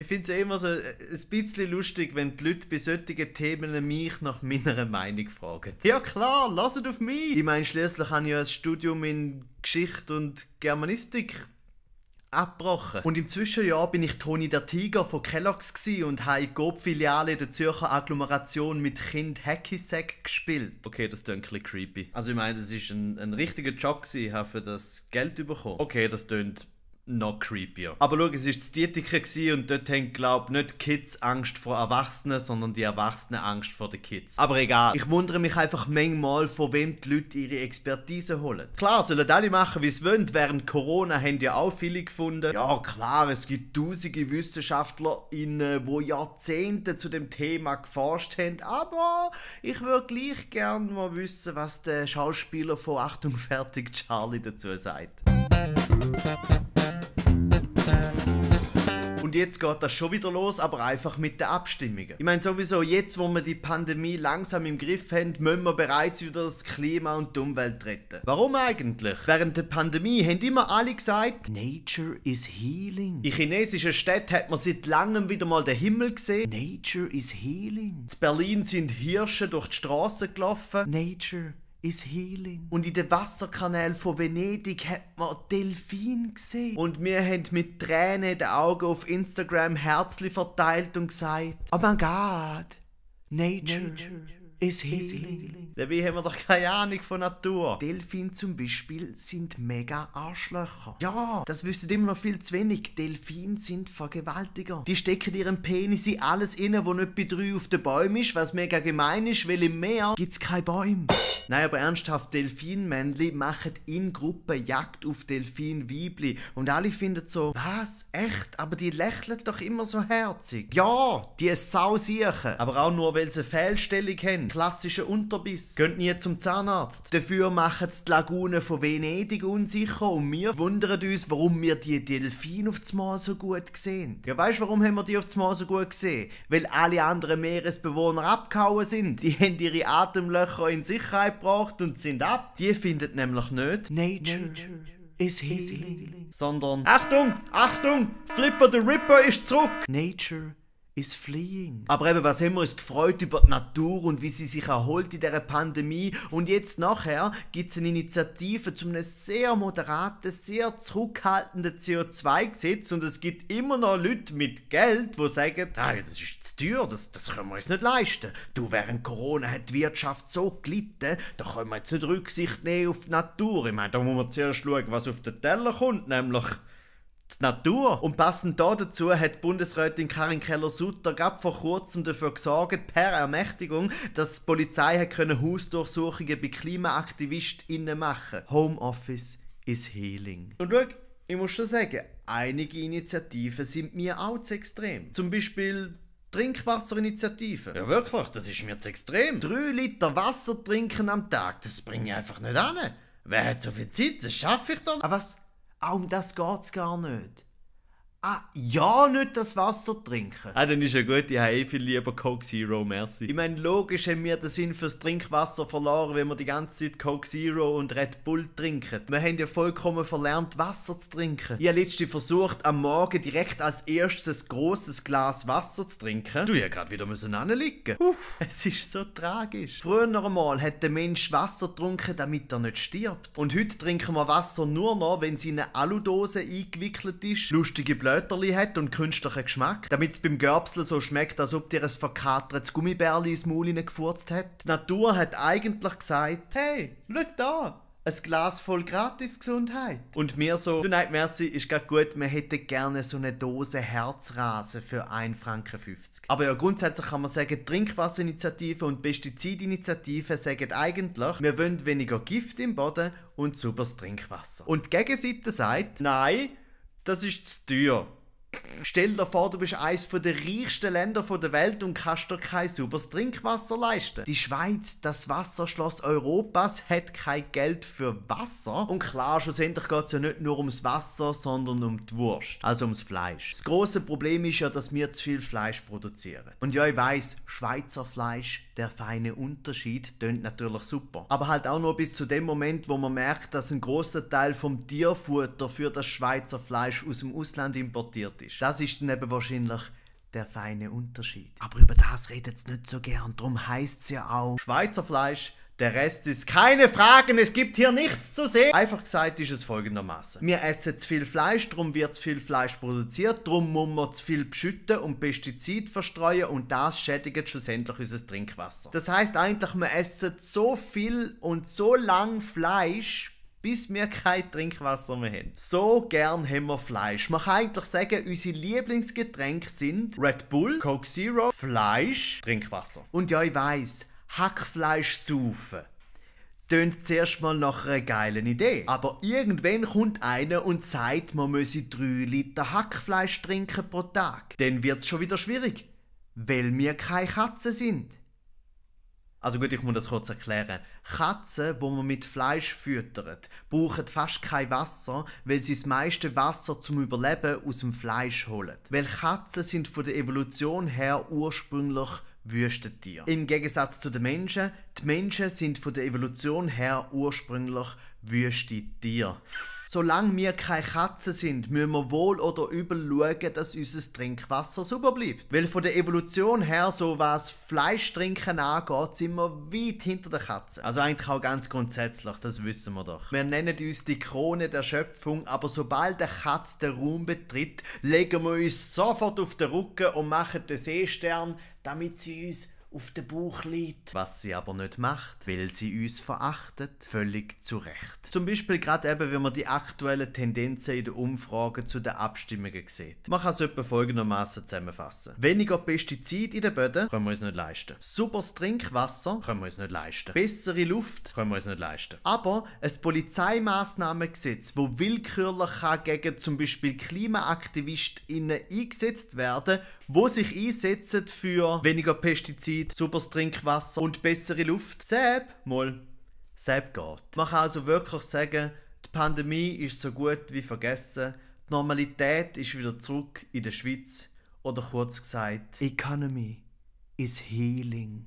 Ich finde es ja immer so äh, ein bisschen lustig, wenn die Leute bei solchen Themen mich nach meiner Meinung fragen. Ja klar, lasst auf mich! Ich meine, schließlich habe ich ja ein Studium in Geschichte und Germanistik abgebrochen. Und im Zwischenjahr bin ich Toni der Tiger von Kellogg's und habe die gop filiale der Zürcher Agglomeration mit Kind Hacky Sack gespielt. Okay, das klingt ein bisschen creepy. Also ich meine, das war ein, ein richtiger Job gewesen, ich habe für das Geld bekommen. Okay, das klingt noch creepier. Aber schau, es war das Dietiker und dort haben, glaube ich, nicht Kids Angst vor Erwachsenen, sondern die Erwachsenen Angst vor den Kids. Aber egal, ich wundere mich einfach manchmal, von wem die Leute ihre Expertise holen. Klar, sollen alle machen, wie sie wollen. Während Corona haben ja auch viele gefunden. Ja, klar, es gibt tausende WissenschaftlerInnen, die Jahrzehnte zu dem Thema geforscht haben, aber ich würde gleich gerne mal wissen, was der Schauspieler von Achtung fertig Charlie dazu sagt. Und jetzt geht das schon wieder los, aber einfach mit den Abstimmungen. Ich meine sowieso, jetzt wo wir die Pandemie langsam im Griff haben, müssen wir bereits wieder das Klima und die Umwelt retten. Warum eigentlich? Während der Pandemie haben immer alle gesagt, Nature is healing. In chinesischen Städten hat man seit langem wieder mal den Himmel gesehen. Nature is healing. In Berlin sind Hirsche durch die Straßen gelaufen. Nature ins Healing. Und in den Wasserkanälen von Venedig hat man Delfin gesehen. Und wir haben mit Tränen in den Augen auf Instagram herzlich verteilt und gesagt, oh mein Gott, Nature. Nature. Es healing. Dabei haben wir doch keine Ahnung von Natur. Delfine zum Beispiel sind mega Arschlöcher. Ja, das wissen immer noch viel zu wenig. Delfine sind Vergewaltiger. Die stecken ihren Penis in alles inne, wo nicht bei drei auf den Bäumen ist, was mega gemein ist, weil im Meer gibt's keine Bäume. Nein, aber ernsthaft, Delfinmännli machen in Gruppen Jagd auf Delfinweibli und alle finden so, was, echt? Aber die lächeln doch immer so herzig. Ja, die Sausiechen, aber auch nur, weil sie eine Fehlstellung haben klassischen Unterbiss. Geht nie zum Zahnarzt. Dafür machen die Lagune von Venedig unsicher und wir wundern uns, warum wir die Delfine auf Mal so gut sehen. Ja, weißt du, warum haben wir die auf Mal so gut gesehen? Weil alle anderen Meeresbewohner abgehauen sind. Die haben ihre Atemlöcher in Sicherheit gebracht und sind ab. Die findet nämlich nicht Nature. Nature is healing. Sondern Achtung, Achtung, Flipper the Ripper ist zurück. Nature ist Fliegen. Aber eben, was haben wir uns gefreut über die Natur und wie sie sich erholt in dieser Pandemie. Und jetzt nachher gibt es eine Initiative zu einem sehr moderaten, sehr zurückhaltenden CO2-Gesetz. Und es gibt immer noch Leute mit Geld, die sagen, ah, das ist zu teuer, das, das können wir uns nicht leisten. Du, während Corona hat die Wirtschaft so gelitten, da können wir jetzt nicht Rücksicht nehmen auf die Natur. Ich meine, da muss man zuerst schauen, was auf den Teller kommt, nämlich die Natur. Und passend dazu hat Bundesrätin Karin Keller-Sutter gerade vor kurzem dafür gesorgt, per Ermächtigung, dass die Polizei können Hausdurchsuchungen bei KlimaaktivistInnen machen konnte. Homeoffice is healing. Und schau, ich muss schon sagen, einige Initiativen sind mir auch zu extrem. Zum Beispiel Trinkwasserinitiative. Ja wirklich, das ist mir zu extrem. Drei Liter Wasser trinken am Tag, das bringe ich einfach nicht an. Wer hat so viel Zeit? Das schaffe ich doch. Aber ah, was? auch um das geht es gar nicht. Ah, ja, nicht das Wasser trinken. Ah, dann ist ja gut, ich habe eh viel lieber Coke Zero, merci. Ich meine, logisch haben wir den Sinn fürs Trinkwasser verloren, wenn wir die ganze Zeit Coke Zero und Red Bull trinken. Wir haben ja vollkommen verlernt, Wasser zu trinken. Ich habe letztens versucht, am Morgen direkt als erstes ein grosses Glas Wasser zu trinken. Du ja gerade wieder müssen anliegen. Uff, es ist so tragisch. Früher einmal hat der Mensch Wasser getrunken, damit er nicht stirbt. Und heute trinken wir Wasser nur noch, wenn es in eine Aludose eingewickelt ist. Lustige Blöcke Flöterli hat und künstlichen Geschmack, damit es beim Görbsel so schmeckt, als ob dir ein verkatertes Gummibärli ins Maul gefurzt hat. Die Natur hat eigentlich gesagt, hey, schau da, ein Glas voll gratis Gesundheit. Und mir so, du nein, merci, ist grad gut, wir hätten gerne so eine Dose Herzrasen für 1,50 Franken. Aber ja, grundsätzlich kann man sagen, Trinkwasserinitiative und Pestizidinitiative sagen eigentlich, wir wollen weniger Gift im Boden und sauberes Trinkwasser. Und die Gegenseite sagt, nein, das ist zu teuer. Stell dir vor, du bist eines der reichsten Länder der Welt und kannst dir kein sauberes Trinkwasser leisten. Die Schweiz, das Wasserschloss Europas, hat kein Geld für Wasser. Und klar, schlussendlich geht es ja nicht nur ums Wasser, sondern um die Wurst, also ums Fleisch. Das große Problem ist ja, dass wir zu viel Fleisch produzieren. Und ja, ich weiss, Schweizer Fleisch der feine Unterschied tönt natürlich super. Aber halt auch nur bis zu dem Moment, wo man merkt, dass ein großer Teil vom Tierfutter für das Schweizer Fleisch aus dem Ausland importiert ist. Das ist dann eben wahrscheinlich der feine Unterschied. Aber über das redet's nicht so gern, drum heißt's ja auch Schweizer Fleisch der Rest ist keine Fragen, es gibt hier nichts zu sehen. Einfach gesagt ist es folgendermaßen. Wir essen zu viel Fleisch, darum wird zu viel Fleisch produziert, darum muss man zu viel beschütten und Pestizid verstreuen und das schädigt schlussendlich unser Trinkwasser. Das heißt eigentlich, wir essen so viel und so lang Fleisch, bis wir kein Trinkwasser mehr haben. So gern haben wir Fleisch. Man kann eigentlich sagen, unsere Lieblingsgetränke sind Red Bull, Coke Zero, Fleisch, Trinkwasser. Und ja, ich weiß, Hackfleisch saufen tönt zuerst mal nach einer geilen Idee. Aber irgendwann kommt einer und sagt, man müsse 3 Liter Hackfleisch trinken pro Tag. Dann wird es schon wieder schwierig, weil wir keine Katzen sind. Also gut, ich muss das kurz erklären. Katzen, wo man mit Fleisch füttert, brauchen fast kein Wasser, weil sie das meiste Wasser zum Überleben aus dem Fleisch holen. Weil Katzen sind von der Evolution her ursprünglich Wüstentier. Im Gegensatz zu den Menschen, die Menschen sind von der Evolution her ursprünglich Tier. Solange wir keine Katzen sind, müssen wir wohl oder übel schauen, dass unser Trinkwasser sauber bleibt. Weil von der Evolution her, so was Fleisch trinken angeht, sind wir weit hinter der Katze. Also eigentlich auch ganz grundsätzlich, das wissen wir doch. Wir nennen uns die Krone der Schöpfung, aber sobald der Katz den Raum betritt, legen wir uns sofort auf den Rücken und machen den Seestern, damit sie uns auf dem Bauch liegt. Was sie aber nicht macht, weil sie uns verachtet, völlig zu Recht. Zum Beispiel gerade eben, wenn man die aktuellen Tendenzen in den Umfragen zu den Abstimmungen sieht. Man kann es etwa folgendermaßen zusammenfassen. Weniger Pestizide in den Böden können wir uns nicht leisten. Supers Trinkwasser können wir uns nicht leisten. Bessere Luft können wir uns nicht leisten. Aber ein Polizeimaßnahmengesetz, wo willkürlich gegen zum Beispiel KlimaaktivistInnen eingesetzt werden wo sich einsetzen für weniger Pestizid, sauberes Trinkwasser und bessere Luft. Seb, mal, Seb geht. Man kann also wirklich sagen, die Pandemie ist so gut wie vergessen. Die Normalität ist wieder zurück in der Schweiz. Oder kurz gesagt, Economy is healing.